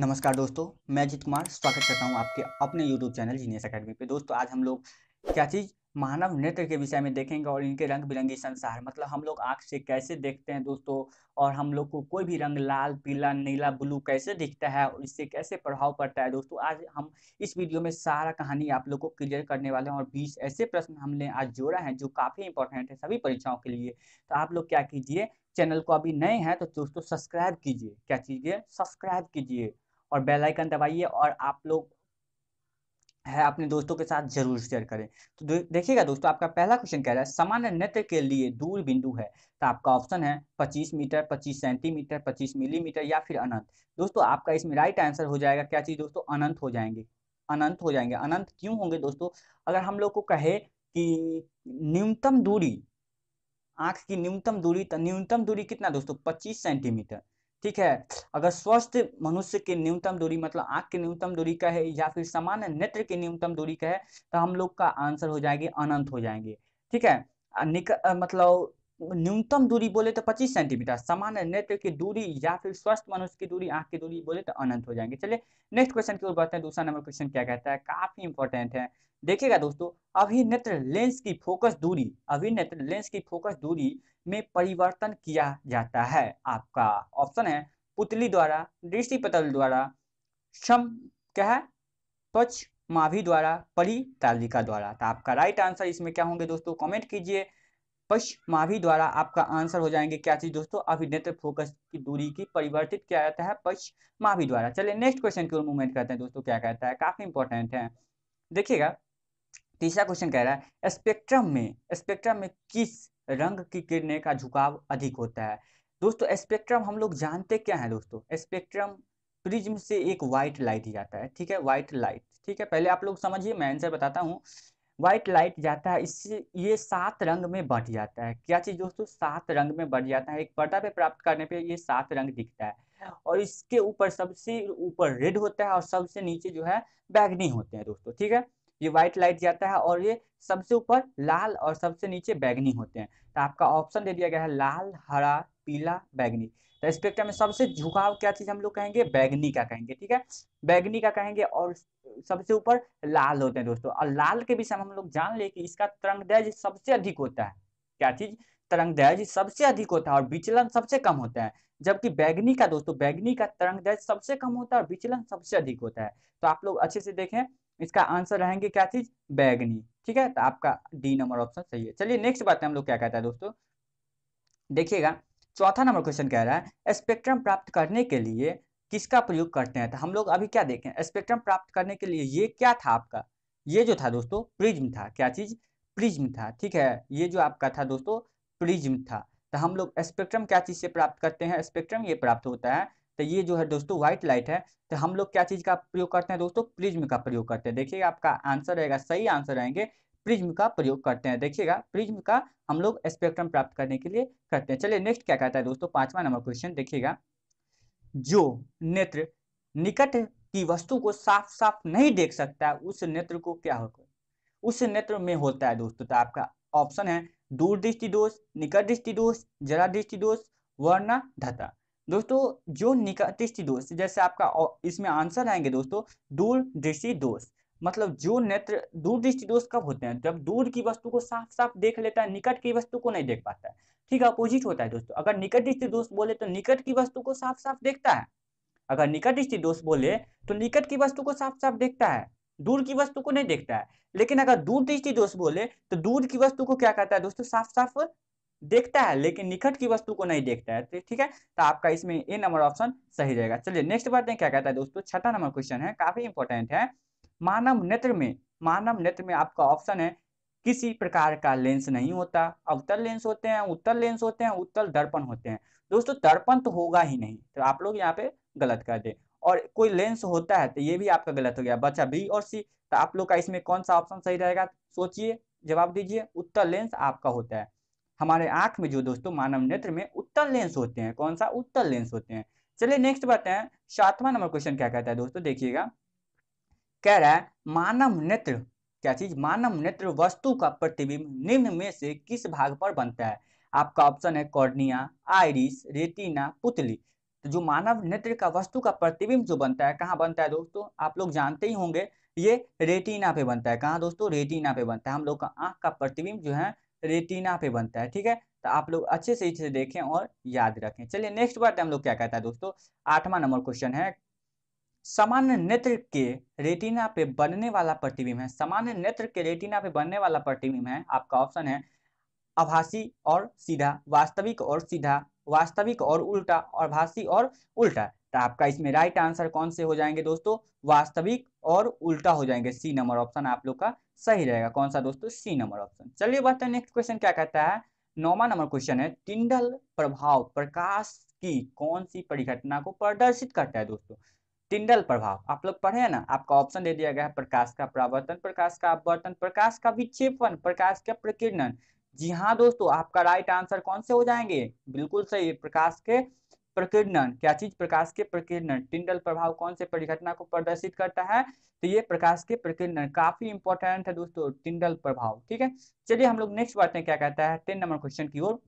नमस्कार दोस्तों मैं अजित कुमार स्वागत करता हूं आपके अपने YouTube चैनल जीनियस अकेडमी पे दोस्तों आज हम लोग क्या चीज़ मानव नेत्र के विषय में देखेंगे और इनके रंग बिरंगी संसार मतलब हम लोग आँख से कैसे देखते हैं दोस्तों और हम लोग को कोई भी रंग लाल पीला नीला ब्लू कैसे दिखता है और इससे कैसे प्रभाव पड़ता है दोस्तों आज हम इस वीडियो में सारा कहानी आप लोग को क्लियर करने वाले हैं और बीस ऐसे प्रश्न हमने आज जोड़ा है जो काफ़ी इंपॉर्टेंट है सभी परीक्षाओं के लिए तो आप लोग क्या कीजिए चैनल को अभी नए हैं तो दोस्तों सब्सक्राइब कीजिए क्या कीजिए सब्सक्राइब कीजिए और बेल आइकन दबाइए और आप लोग है अपने दोस्तों के साथ जरूर शेयर करें तो देखिएगा दोस्तों आपका पहला क्वेश्चन कह रहा है सामान्य नेत्र के लिए दूर बिंदु है तो आपका ऑप्शन है 25 मीटर 25 सेंटीमीटर 25 मिलीमीटर या फिर अनंत दोस्तों आपका इसमें राइट आंसर हो जाएगा क्या चीज़ दोस्तों अनंत हो जाएंगे अनंत हो जाएंगे अनंत क्यों होंगे दोस्तों अगर हम लोग को कहे कि न्यूनतम दूरी आंख की न्यूनतम दूरी तो न्यूनतम दूरी कितना दोस्तों पच्चीस सेंटीमीटर ठीक है अगर स्वस्थ मनुष्य के न्यूनतम दूरी मतलब आंख के न्यूनतम दूरी का है या फिर सामान्य नेत्र के न्यूनतम दूरी का है तो हम लोग का आंसर हो जाएगी अनंत हो जाएंगे ठीक है निक मतलब न्यूनतम दूरी बोले तो 25 सेंटीमीटर सामान्य नेत्र की दूरी या फिर स्वस्थ मनुष्य की दूरी आंख की दूरी बोले तो अनंत हो जाएंगे चलिए नेक्स्ट क्वेश्चन की ओर बढ़ते हैं दूसरा नंबर क्वेश्चन क्या कहता है काफी इंपॉर्टेंट है देखिएगा दोस्तों अभी नेत्र लेंस की फोकस दूरी अभी नेत्र लेंस की फोकस दूरी में परिवर्तन किया जाता है आपका ऑप्शन है पुतली द्वारा दृष्टि पतल द्वारा क्षम क्या है पक्ष माभी द्वारा परी तालिका द्वारा तो आपका राइट आंसर इसमें क्या होंगे दोस्तों कमेंट कीजिए पश्चमाभि द्वारा आपका आंसर हो जाएंगे क्या चीज दोस्तों अभिनेत्र फोकस की दूरी की परिवर्तित किया जाता है पश्चमाभि द्वारा चलिए नेक्स्ट क्वेश्चन की ओर मूवमेंट करते हैं दोस्तों क्या कहता है काफी इंपॉर्टेंट है देखिएगा तीसरा क्वेश्चन कह रहा है स्पेक्ट्रम में स्पेक्ट्रम में किस रंग की किरणें का झुकाव अधिक होता है दोस्तों स्पेक्ट्रम हम लोग जानते क्या है दोस्तों स्पेक्ट्रम प्रिज्म से एक व्हाइट लाइट जाता है ठीक है व्हाइट लाइट ठीक है पहले आप लोग समझिए मैं आंसर बताता हूँ व्हाइट लाइट जाता है इससे ये सात रंग में बढ़ जाता है क्या चीज़ दोस्तों सात रंग में बढ़ जाता है एक पर्दा पे प्राप्त करने पे ये सात रंग दिखता है और इसके ऊपर सबसे ऊपर रेड होता है और सबसे नीचे जो है बैगनी होते हैं दोस्तों ठीक है ये व्हाइट लाइट जाता है और ये सबसे ऊपर लाल और सबसे नीचे बैगनी होते हैं तो आपका ऑप्शन दे दिया गया है लाल हरा पीला बैगनी तो स्पेक्ट्रम में सबसे झुकाव क्या चीज हम लोग कहेंगे बैगनी का कहेंगे ठीक है बैगनी का कहेंगे और सबसे ऊपर लाल होते हैं दोस्तों और लाल के विषय हम लोग जान ले कि इसका तरंग दैज सबसे अधिक होता है क्या चीज तरंग दैज सबसे अधिक होता है और विचलन सबसे कम होता है जबकि बैगनी का दोस्तों बैगनी का तरंग दैज सबसे कम होता है और विचलन सबसे अधिक होता है तो आप लोग अच्छे से देखें इसका आंसर रहेंगे क्या चीज बैगनी ठीक है तो आपका डी नंबर ऑप्शन सही है चलिए नेक्स्ट बात हम लोग क्या कहता है दोस्तों देखिएगा चौथा नंबर क्वेश्चन कह रहा है स्पेक्ट्रम प्राप्त करने के लिए किसका प्रयोग करते हैं तो हम लोग अभी क्या देखें स्पेक्ट्रम प्राप्त करने के लिए ये क्या था आपका ये जो था दोस्तों प्रिज्म था क्या चीज प्रिज्म था ठीक है ये जो आपका था दोस्तों प्रिज्म था तो हम लोग स्पेक्ट्रम क्या चीज से प्राप्त करते हैं स्पेक्ट्रम ये प्राप्त होता है तो ये जो है दोस्तों व्हाइट लाइट है तो हम लोग क्या चीज का प्रयोग करते हैं दोस्तों प्रिज्म का प्रयोग करते हैं देखिए आपका आंसर रहेगा सही आंसर रहेंगे प्रिज्म का प्रयोग करते हैं देखिएगा प्रिज्म का हम लोग स्पेक्ट्रम प्राप्त करने के लिए करते हैं चलिए नेक्स्ट क्या कहता है दोस्तों पांचवा नंबर क्वेश्चन देखिएगा जो नेत्र निकट की वस्तु को साफ साफ नहीं देख सकता उस नेत्र को क्या होगा उस नेत्र में होता है दोस्तों तो आपका ऑप्शन है दूर दृष्टि दोष निकट दृष्टि दोष जरा दृष्टि दोष वर्णा धता दोस्तों जो निकट दृष्टि दोष जैसे आपका इसमें आंसर आएंगे दोस्तों दूर दृष्टि दोष मतलब जो नेत्र दूरदृष्टि दोष कब होते हैं जब दूर की वस्तु को साफ साफ देख लेता है निकट की वस्तु को नहीं देख पाता है ठीक है अपोजिट होता है दोस्तों अगर निकट दृष्टि दोष बोले तो निकट की वस्तु को साफ साफ देखता है अगर निकट दृष्टि दोष बोले तो निकट की वस्तु को साफ साफ देखता है दूर की वस्तु को नहीं देखता है लेकिन अगर दूर दृष्टि दोष बोले तो दूर की वस्तु को क्या करता है दोस्तों साफ साफ देखता है लेकिन निकट की वस्तु को नहीं देखता है ठीक है तो आपका इसमें ए नंबर ऑप्शन सही रहेगा चलिए नेक्स्ट बात क्या कहता है दोस्तों छठा नंबर क्वेश्चन है काफी इंपॉर्टेंट है मानव नेत्र में मानव नेत्र में आपका ऑप्शन है किसी प्रकार का लेंस नहीं होता अवतल लेंस होते हैं उत्तर लेंस होते हैं उत्तल दर्पण होते हैं दोस्तों दर्पण तो होगा ही नहीं तो आप लोग यहाँ पे गलत कर दे और कोई लेंस होता है तो ये भी आपका गलत हो गया बचा बी और सी तो आप लोग का इसमें कौन सा ऑप्शन सही रहेगा सोचिए जवाब दीजिए उत्तर लेंस आपका होता है हमारे आंख में जो दोस्तों मानव नेत्र में उत्तर लेंस होते हैं कौन सा उत्तर लेंस होते हैं चलिए नेक्स्ट हैं सातवां नंबर क्वेश्चन क्या कहता है दोस्तों देखिएगा कह रहा है मानव नेत्र क्या चीज मानव नेत्र वस्तु का प्रतिबिंब निम्न में से किस भाग पर बनता है आपका ऑप्शन है कॉर्निया आयरिस रेटिना पुतली तो जो मानव नेत्र का वस्तु का प्रतिबिंब जो बनता है कहाँ बनता है दोस्तों आप लोग जानते ही होंगे ये रेटिना पे बनता है कहाँ दोस्तों रेटिना पे बनता है हम लोग का आंख का प्रतिबिंब जो है रेटिना पे बनता है ठीक है तो आप लोग अच्छे से इसे देखें और याद रखें चलिए नेक्स्ट बात हम लोग क्या कहता है दोस्तों आठवां नंबर क्वेश्चन है सामान्य नेत्र के रेटिना पे बनने वाला प्रतिबिंब है सामान्य नेत्र के रेटिना पे बनने वाला प्रतिबिंब है आपका ऑप्शन है आभासी और सीधा वास्तविक और सीधा वास्तविक और उल्टा भाषी और उल्टा तो आपका इसमें राइट आंसर कौन से हो जाएंगे दोस्तों वास्तविक और उल्टा हो जाएंगे सी नंबर ऑप्शन आप लोग का सही रहेगा कौन सा दोस्तों सी नंबर ऑप्शन चलिए बढ़ते हैं नेक्स्ट क्वेश्चन क्या कहता है नौवा नंबर क्वेश्चन है टिंडल प्रभाव प्रकाश की कौन सी परिघटना को प्रदर्शित करता है दोस्तों टिंडल प्रभाव आप लोग पढ़े हैं ना आपका ऑप्शन दे दिया गया है प्रकाश का प्रावर्तन प्रकाश का अपवर्तन प्रकाश का विक्षेपण प्रकाश का प्रकीर्णन जी हाँ दोस्तों आपका राइट आंसर कौन से हो जाएंगे बिल्कुल सही प्रकाश के प्रकीर्णन क्या चीज प्रकाश के प्रकीर्णन टिंडल प्रभाव कौन से परिघटना को प्रदर्शित करता है तो ये प्रकाश के प्रकीर्णन काफी इंपॉर्टेंट है दोस्तों टिंडल प्रभाव ठीक है चलिए हम लोग नेक्स्ट बढ़ते हैं क्या कहता है टेन नंबर क्वेश्चन की ओर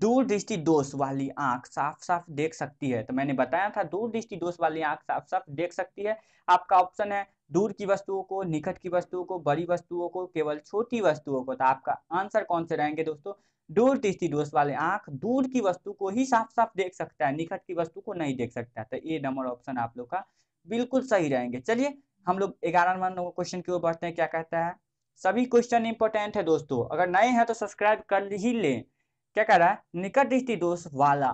दूर दृष्टि दोष वाली आंख साफ साफ देख सकती है तो मैंने बताया था दूर दृष्टि दोष वाली आंख साफ साफ देख सकती है आपका ऑप्शन है दूर की वस्तुओं को निकट की वस्तुओं को बड़ी वस्तुओं को केवल छोटी वस्तुओं को तो आपका आंसर कौन से रहेंगे दोस्तों दूर दृष्टि दोष वाले आंख दूर की वस्तु को ही साफ साफ देख सकता है निकट की वस्तु को नहीं देख सकता तो ये नंबर ऑप्शन आप लोग का बिल्कुल सही रहेंगे चलिए हम लोग ग्यारह नंबर क्वेश्चन की ओर बढ़ते हैं क्या कहता है सभी क्वेश्चन इंपॉर्टेंट है दोस्तों अगर नए हैं तो सब्सक्राइब कर ही लें क्या कह रहा है निकट दृष्टि दोष वाला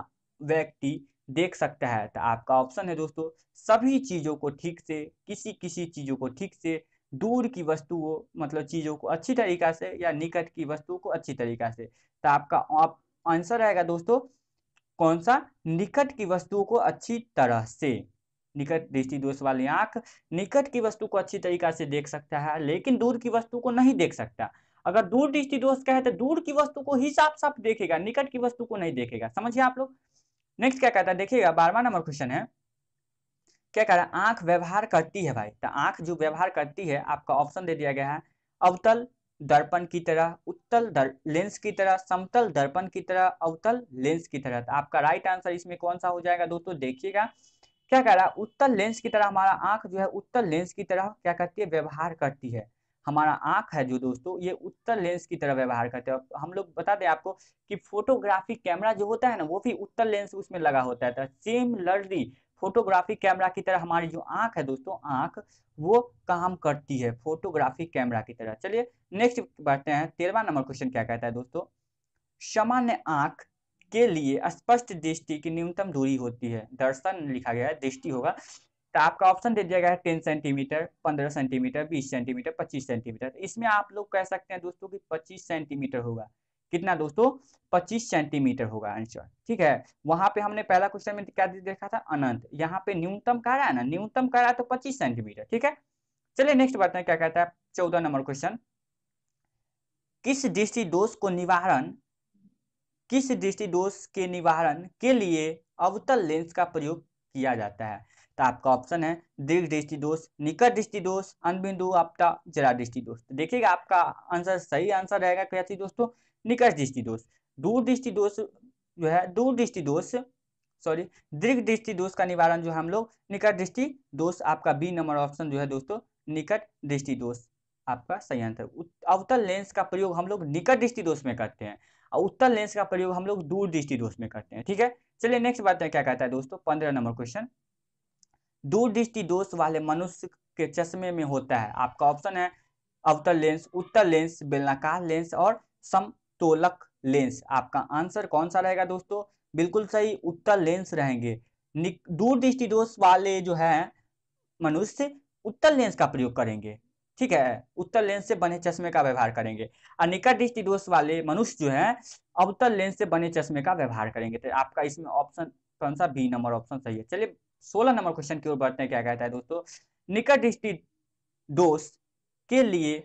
व्यक्ति देख सकता है तो आपका ऑप्शन है दोस्तों सभी चीज़ों को ठीक से किसी किसी चीज़ों को ठीक से दूर की वस्तुओं मतलब चीज़ों को अच्छी तरीका से या निकट की वस्तुओं को अच्छी तरीका से तो आपका आप आंसर आएगा दोस्तों कौन सा निकट की वस्तुओं को अच्छी तरह से निकट दृष्टि दोष वाली आंख निकट की वस्तु को अच्छी तरीका से देख सकता है लेकिन दूर की वस्तु को नहीं देख सकता अगर दूर दृष्टि दोष का है तो दूर की वस्तु को ही साफ साफ देखेगा निकट की वस्तु को नहीं देखेगा समझिए आप लोग नेक्स्ट क्या कहता है देखिएगा बारहवा नंबर क्वेश्चन है क्या कह रहा है आंख व्यवहार करती है भाई तो आंख जो व्यवहार करती है आपका ऑप्शन दे दिया गया है अवतल दर्पण की तरह उत्तल दर, लेंस की तरह समतल दर्पण की तरह अवतल लेंस की तरह तो आपका राइट आंसर इसमें कौन सा हो जाएगा दोस्तों देखिएगा क्या कह रहा है उत्तल लेंस की तरह हमारा आंख जो है उत्तल लेंस की तरह क्या करती है व्यवहार करती है हमारा आंख है जो दोस्तों ये उत्तर लेंस की तरह व्यवहार करते हैं हम लोग बता दें आपको कि फोटोग्राफी कैमरा जो होता है ना वो भी उत्तर लेंस उसमें लगा होता है तो सेम लर्री फोटोग्राफी कैमरा की तरह हमारी जो आंख है दोस्तों आंख वो काम करती है फोटोग्राफी कैमरा की तरह चलिए नेक्स्ट बढ़ते हैं तेरवा नंबर क्वेश्चन क्या कहता है दोस्तों सामान्य आंख के लिए स्पष्ट दृष्टि की न्यूनतम दूरी होती है दर्शन लिखा गया है दृष्टि होगा तो आपका ऑप्शन दे दिया गया है टेन सेंटीमीटर पंद्रह सेंटीमीटर बीस सेंटीमीटर पच्चीस सेंटीमीटर इसमें आप लोग कह सकते हैं दोस्तों कि पच्चीस सेंटीमीटर होगा कितना दोस्तों पच्चीस सेंटीमीटर होगा आंसर ठीक है वहां पे हमने पहला क्वेश्चन में क्या देखा था अनंत यहाँ पे न्यूनतम कह रहा है ना न्यूनतम कह रहा है तो पच्चीस सेंटीमीटर ठीक है चलिए नेक्स्ट बात है क्या कहता है चौदह नंबर क्वेश्चन किस दृष्टि दोष को निवारण किस दृष्टि दोष के निवारण के लिए अवतल लेंस का प्रयोग किया जाता है तो आपका ऑप्शन है दीर्घ दृष्टि दोष निकट दृष्टि दोष अनबिंदु आपका जरा दृष्टि दोष तो देखिएगा आपका आंसर सही आंसर रहेगा क्या दोस्तों निकट दृष्टि दोष दूर दृष्टि दोष जो है दूर दृष्टि दोष सॉरी दीर्घ दृष्टि दोष का निवारण जो हम लोग निकट दृष्टि दोष आपका बी नंबर ऑप्शन जो है दोस्तों निकट दृष्टि दोष आपका सही आंसर अवतल लेंस का प्रयोग हम लोग निकट दृष्टि दोष में करते हैं और उत्तर लेंस का प्रयोग हम लोग दूर दृष्टि दोष में करते हैं ठीक है चलिए नेक्स्ट बात क्या कहता है दोस्तों पंद्रह नंबर क्वेश्चन दूरदृष्टि दोष वाले मनुष्य के चश्मे में होता है आपका ऑप्शन है अवतर लेंस उत्तर लेंस बेलनाकार लेंस और समतोलक लेंस आपका आंसर कौन सा रहेगा दोस्तों बिल्कुल सही उत्तर लेंस रहेंगे दूरदृष्टि दोष वाले जो है मनुष्य उत्तर लेंस का प्रयोग करेंगे ठीक है उत्तर लेंस से बने चश्मे का व्यवहार करेंगे और निकट दृष्टि दोष वाले मनुष्य जो है अवतल लेंस से बने चश्मे का व्यवहार करेंगे तो आपका इसमें ऑप्शन कौन सा बी नंबर ऑप्शन सही है चलिए सोलह नंबर क्वेश्चन की ओर बढ़ते हैं क्या कहता है दोस्तों निकट दृष्टि दोष के लिए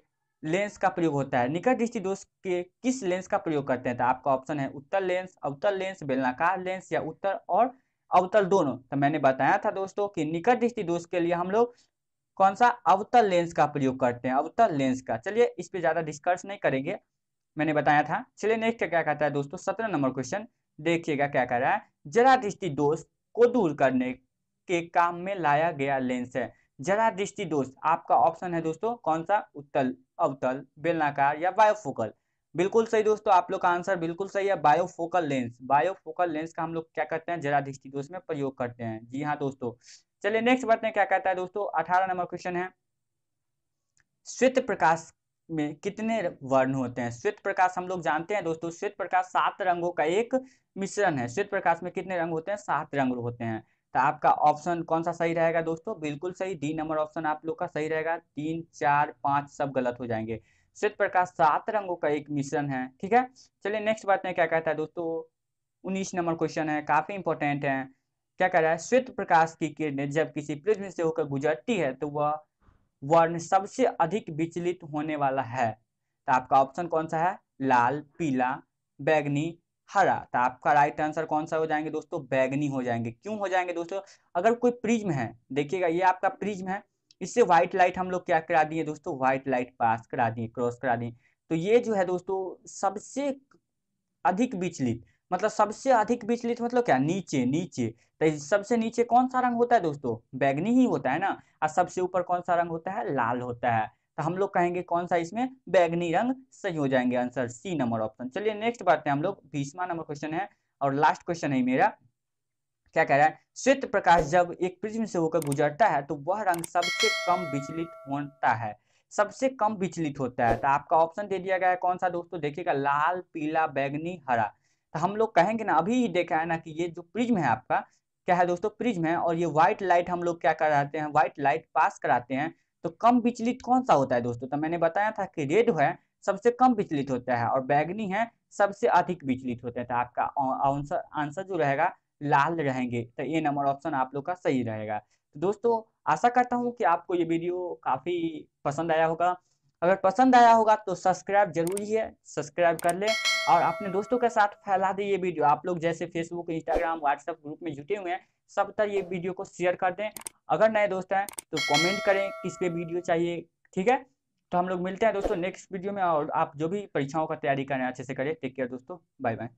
लेंस का प्रयोग होता है निकट दृष्टि दोष के किस लेंस का प्रयोग करते हैं तो आपका ऑप्शन है उत्तर लेंस अवतल लेंस बेलनाकार लेंस या उत्तर और अवतल दोनों तो मैंने बताया था दोस्तों कि निकट दृष्टि दोष के लिए हम लोग कौन सा अवतल लेंस का प्रयोग करते हैं अवतल लेंस का चलिए इस पर ज्यादा डिस्कर्स नहीं करेंगे मैंने बताया था चलिए नेक्स्ट क्या कहता है दोस्तों सत्रह नंबर क्वेश्चन देखिएगा क्या कह रहा है जरा दृष्टि दोष को दूर करने के काम में लाया गया लेंस है जरा दृष्टि दोष आपका ऑप्शन है दोस्तों कौन सा उत्तल अवतल बेलनाकार या बायोफोकल बिल्कुल सही दोस्तों आप लोग का आंसर बिल्कुल सही है बायोफोकल लेंस बायोफोकल लेंस का हम लोग क्या करते हैं जरा दृष्टि दोष में प्रयोग करते हैं जी हाँ दोस्तों चलिए नेक्स्ट बढ़ते हैं क्या कहता है दोस्तों अठारह नंबर क्वेश्चन है श्वेत प्रकाश में कितने वर्ण होते हैं श्वेत प्रकाश हम लोग जानते हैं दोस्तों श्वेत प्रकाश सात रंगों का एक मिश्रण है श्वेत प्रकाश में कितने रंग होते हैं सात रंग होते हैं तो आपका ऑप्शन कौन सा सही रहेगा दोस्तों बिल्कुल सही डी नंबर ऑप्शन आप लोग का सही रहेगा तीन चार पांच सब गलत हो जाएंगे श्वेत प्रकाश सात रंगों का एक मिश्रण है ठीक है चलिए नेक्स्ट बात में क्या कहता है दोस्तों उन्नीस नंबर क्वेश्चन है काफी इंपॉर्टेंट है क्या कह रहा है श्वेत प्रकाश की किरणें जब किसी प्रिज्म से होकर गुजरती है तो वह वर्ण सबसे अधिक विचलित होने वाला है तो आपका ऑप्शन कौन सा है लाल पीला बैगनी हरा तो आपका राइट आंसर कौन सा हो जाएंगे दोस्तों बैगनी हो जाएंगे क्यों हो जाएंगे दोस्तों अगर कोई प्रिज्म है देखिएगा ये आपका प्रिज्म है इससे व्हाइट लाइट हम लोग क्या करा दिए दोस्तों व्हाइट लाइट पास करा दिए क्रॉस करा दिए तो ये जो है दोस्तों सबसे अधिक विचलित मतलब सबसे अधिक विचलित मतलब क्या नीचे नीचे तो सबसे नीचे कौन सा रंग होता है दोस्तों बैगनी ही होता है ना और सबसे ऊपर कौन सा रंग होता है लाल होता है तो हम लोग कहेंगे कौन सा इसमें बैगनी रंग सही हो जाएंगे आंसर सी नंबर ऑप्शन चलिए नेक्स्ट बात है हम लोग बीसवा नंबर क्वेश्चन है और लास्ट क्वेश्चन है मेरा क्या कह रहा है श्वेत प्रकाश जब एक प्रिज्म से होकर गुजरता है तो वह रंग सबसे कम विचलित होता है सबसे कम विचलित होता है तो आपका ऑप्शन दे दिया गया है कौन सा दोस्तों देखिएगा लाल पीला बैगनी हरा तो हम लोग कहेंगे ना अभी देखा है ना कि ये जो प्रिज्म है आपका क्या है दोस्तों प्रिज्म है और ये व्हाइट लाइट हम लोग क्या कराते हैं व्हाइट लाइट पास कराते हैं तो कम विचलित कौन सा होता है दोस्तों तो मैंने बताया था कि रेड है सबसे कम विचलित होता है और बैगनी है सबसे अधिक विचलित होता है तो आपका आंसर आंसर जो रहेगा लाल रहेंगे तो ये नंबर ऑप्शन आप लोग का सही रहेगा तो दोस्तों आशा करता हूँ कि आपको ये वीडियो काफ़ी पसंद आया होगा अगर पसंद आया होगा तो सब्सक्राइब जरूरी है सब्सक्राइब कर ले और अपने दोस्तों के साथ फैला दे ये वीडियो आप लोग जैसे फेसबुक इंस्टाग्राम व्हाट्सएप ग्रुप में जुटे हुए हैं सब तक ये वीडियो को शेयर कर दें अगर नए दोस्त हैं तो कमेंट करें किस पे वीडियो चाहिए ठीक है तो हम लोग मिलते हैं दोस्तों नेक्स्ट वीडियो में और आप जो भी परीक्षाओं का तैयारी करें अच्छे से करें टेक केयर दोस्तों बाय बाय